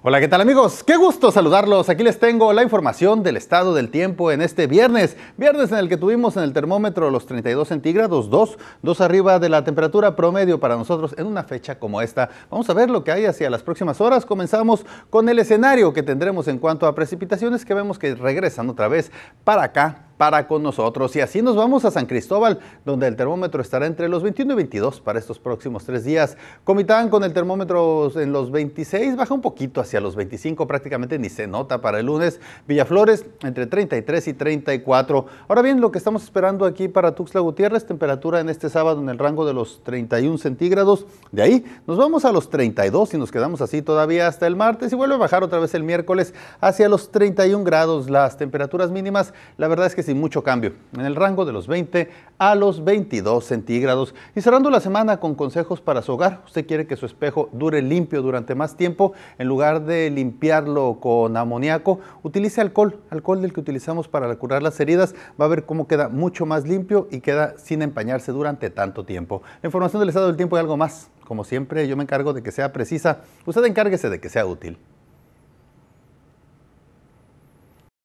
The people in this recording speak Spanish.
Hola, ¿qué tal amigos? Qué gusto saludarlos. Aquí les tengo la información del estado del tiempo en este viernes. Viernes en el que tuvimos en el termómetro los 32 centígrados, 2, 2 arriba de la temperatura promedio para nosotros en una fecha como esta. Vamos a ver lo que hay hacia las próximas horas. Comenzamos con el escenario que tendremos en cuanto a precipitaciones que vemos que regresan otra vez para acá para con nosotros. Y así nos vamos a San Cristóbal, donde el termómetro estará entre los 21 y 22 para estos próximos tres días. Comitán con el termómetro en los 26, baja un poquito hacia los 25, prácticamente ni se nota para el lunes. Villaflores entre 33 y 34. Ahora bien, lo que estamos esperando aquí para Tuxtla Gutiérrez, temperatura en este sábado en el rango de los 31 centígrados. De ahí nos vamos a los 32 y nos quedamos así todavía hasta el martes y vuelve a bajar otra vez el miércoles hacia los 31 grados. Las temperaturas mínimas, la verdad es que sin mucho cambio, en el rango de los 20 a los 22 centígrados. Y cerrando la semana con consejos para su hogar, usted quiere que su espejo dure limpio durante más tiempo, en lugar de limpiarlo con amoníaco, utilice alcohol, alcohol del que utilizamos para curar las heridas, va a ver cómo queda mucho más limpio y queda sin empañarse durante tanto tiempo. La información del estado del tiempo y algo más, como siempre, yo me encargo de que sea precisa, usted encárguese de que sea útil.